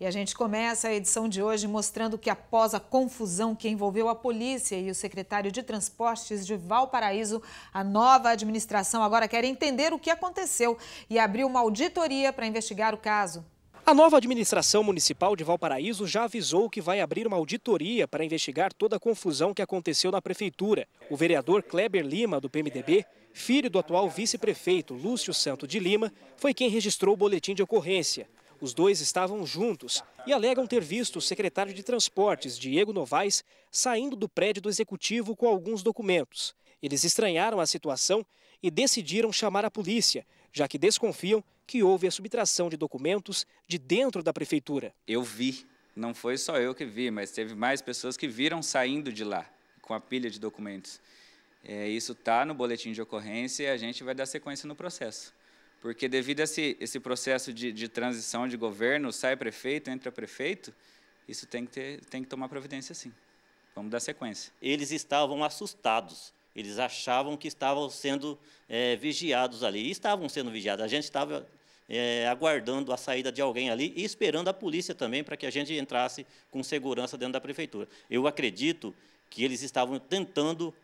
E a gente começa a edição de hoje mostrando que, após a confusão que envolveu a polícia e o secretário de Transportes de Valparaíso, a nova administração agora quer entender o que aconteceu e abriu uma auditoria para investigar o caso. A nova administração municipal de Valparaíso já avisou que vai abrir uma auditoria para investigar toda a confusão que aconteceu na prefeitura. O vereador Kleber Lima, do PMDB, filho do atual vice-prefeito Lúcio Santo de Lima, foi quem registrou o boletim de ocorrência. Os dois estavam juntos e alegam ter visto o secretário de Transportes, Diego Novaes, saindo do prédio do executivo com alguns documentos. Eles estranharam a situação e decidiram chamar a polícia, já que desconfiam que houve a subtração de documentos de dentro da prefeitura. Eu vi, não foi só eu que vi, mas teve mais pessoas que viram saindo de lá com a pilha de documentos. É, isso está no boletim de ocorrência e a gente vai dar sequência no processo. Porque devido a esse, esse processo de, de transição de governo, sai prefeito, entra prefeito, isso tem que, ter, tem que tomar providência sim. Vamos dar sequência. Eles estavam assustados. Eles achavam que estavam sendo é, vigiados ali. E estavam sendo vigiados. A gente estava é, aguardando a saída de alguém ali e esperando a polícia também para que a gente entrasse com segurança dentro da prefeitura. Eu acredito que eles estavam tentando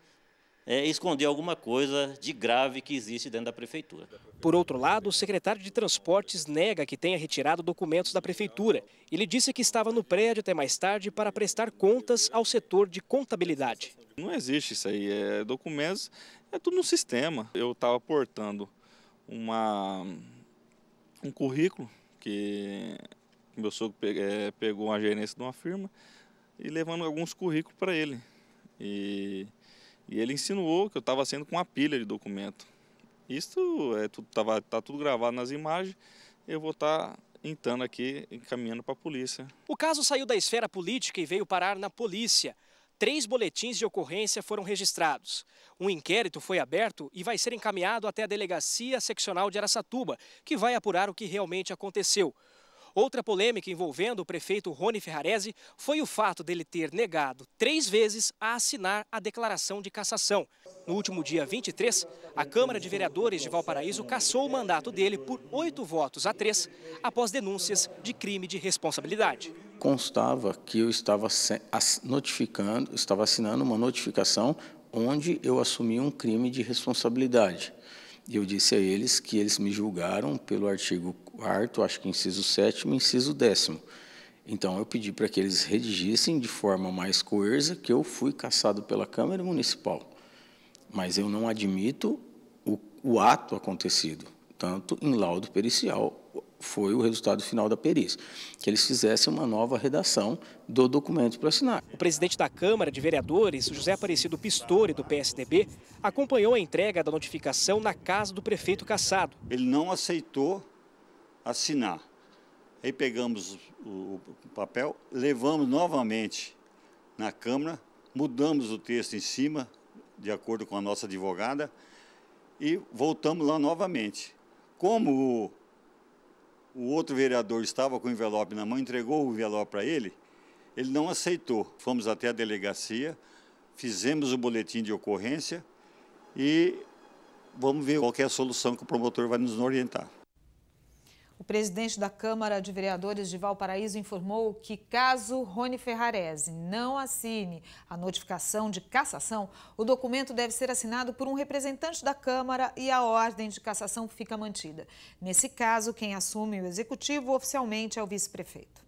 é, esconder alguma coisa de grave que existe dentro da prefeitura. Por outro lado, o secretário de Transportes nega que tenha retirado documentos da prefeitura. Ele disse que estava no prédio até mais tarde para prestar contas ao setor de contabilidade. Não existe isso aí. É, documentos é tudo no sistema. Eu estava portando uma, um currículo que meu sogro é, pegou a gerência de uma firma e levando alguns currículos para ele. E e ele insinuou que eu estava sendo com uma pilha de documento. Isso é tudo tava tá tudo gravado nas imagens. Eu vou estar tá entrando aqui encaminhando para a polícia. O caso saiu da esfera política e veio parar na polícia. Três boletins de ocorrência foram registrados. Um inquérito foi aberto e vai ser encaminhado até a Delegacia Seccional de Araçatuba, que vai apurar o que realmente aconteceu. Outra polêmica envolvendo o prefeito Rony Ferrarese foi o fato dele ter negado três vezes a assinar a declaração de cassação. No último dia 23, a Câmara de Vereadores de Valparaíso cassou o mandato dele por oito votos a três, após denúncias de crime de responsabilidade constava que eu estava notificando, estava assinando uma notificação onde eu assumi um crime de responsabilidade. E eu disse a eles que eles me julgaram pelo artigo 4 acho que inciso 7 inciso 10 Então, eu pedi para que eles redigissem de forma mais coerça que eu fui caçado pela Câmara Municipal. Mas eu não admito o, o ato acontecido, tanto em laudo pericial foi o resultado final da perícia, que eles fizessem uma nova redação do documento para assinar. O presidente da Câmara de Vereadores, José Aparecido Pistori, do PSDB, acompanhou a entrega da notificação na casa do prefeito caçado. Ele não aceitou assinar. Aí pegamos o papel, levamos novamente na Câmara, mudamos o texto em cima, de acordo com a nossa advogada, e voltamos lá novamente. Como o o outro vereador estava com o envelope na mão, entregou o envelope para ele, ele não aceitou. Fomos até a delegacia, fizemos o boletim de ocorrência e vamos ver qual é a solução que o promotor vai nos orientar. O presidente da Câmara de Vereadores de Valparaíso informou que, caso Rony Ferrarese não assine a notificação de cassação, o documento deve ser assinado por um representante da Câmara e a ordem de cassação fica mantida. Nesse caso, quem assume o executivo oficialmente é o vice-prefeito.